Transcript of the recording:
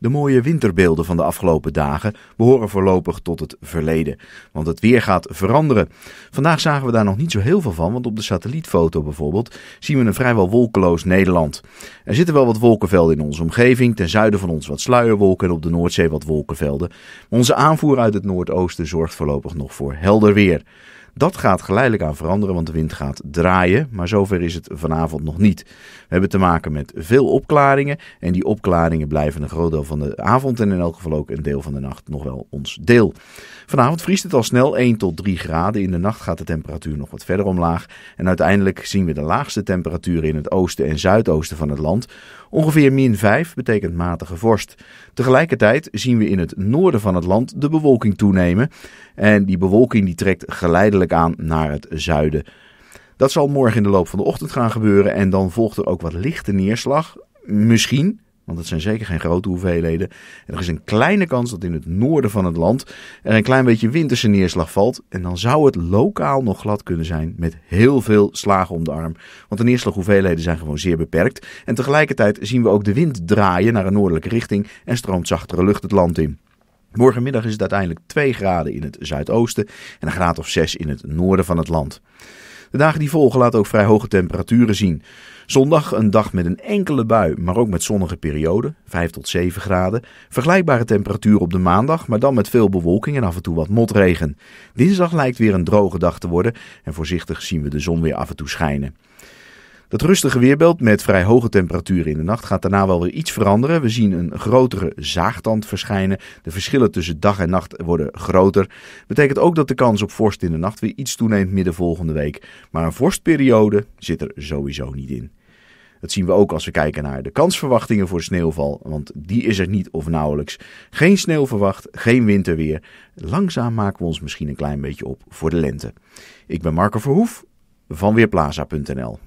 De mooie winterbeelden van de afgelopen dagen behoren voorlopig tot het verleden, want het weer gaat veranderen. Vandaag zagen we daar nog niet zo heel veel van, want op de satellietfoto bijvoorbeeld zien we een vrijwel wolkeloos Nederland. Er zitten wel wat wolkenvelden in onze omgeving, ten zuiden van ons wat sluierwolken en op de Noordzee wat wolkenvelden. onze aanvoer uit het noordoosten zorgt voorlopig nog voor helder weer. Dat gaat geleidelijk aan veranderen, want de wind gaat draaien. Maar zover is het vanavond nog niet. We hebben te maken met veel opklaringen. En die opklaringen blijven een groot deel van de avond en in elk geval ook een deel van de nacht nog wel ons deel. Vanavond vriest het al snel 1 tot 3 graden. In de nacht gaat de temperatuur nog wat verder omlaag. En uiteindelijk zien we de laagste temperaturen in het oosten en zuidoosten van het land. Ongeveer min 5 betekent matige vorst. Tegelijkertijd zien we in het noorden van het land de bewolking toenemen. En die bewolking die trekt geleidelijk aan naar het zuiden. Dat zal morgen in de loop van de ochtend gaan gebeuren en dan volgt er ook wat lichte neerslag. Misschien, want het zijn zeker geen grote hoeveelheden. En er is een kleine kans dat in het noorden van het land er een klein beetje winterse neerslag valt. En dan zou het lokaal nog glad kunnen zijn met heel veel slagen om de arm. Want de neerslaghoeveelheden zijn gewoon zeer beperkt. En tegelijkertijd zien we ook de wind draaien naar een noordelijke richting en stroomt zachtere lucht het land in. Morgenmiddag is het uiteindelijk 2 graden in het zuidoosten en een graad of 6 in het noorden van het land. De dagen die volgen laten ook vrij hoge temperaturen zien. Zondag een dag met een enkele bui, maar ook met zonnige perioden, 5 tot 7 graden. Vergelijkbare temperatuur op de maandag, maar dan met veel bewolking en af en toe wat motregen. Dinsdag lijkt weer een droge dag te worden en voorzichtig zien we de zon weer af en toe schijnen. Dat rustige weerbeeld met vrij hoge temperaturen in de nacht gaat daarna wel weer iets veranderen. We zien een grotere zaagtand verschijnen. De verschillen tussen dag en nacht worden groter. Betekent ook dat de kans op vorst in de nacht weer iets toeneemt midden volgende week. Maar een vorstperiode zit er sowieso niet in. Dat zien we ook als we kijken naar de kansverwachtingen voor sneeuwval, want die is er niet of nauwelijks. Geen sneeuw verwacht, geen winterweer. Langzaam maken we ons misschien een klein beetje op voor de lente. Ik ben Marco Verhoef van Weerplaza.nl.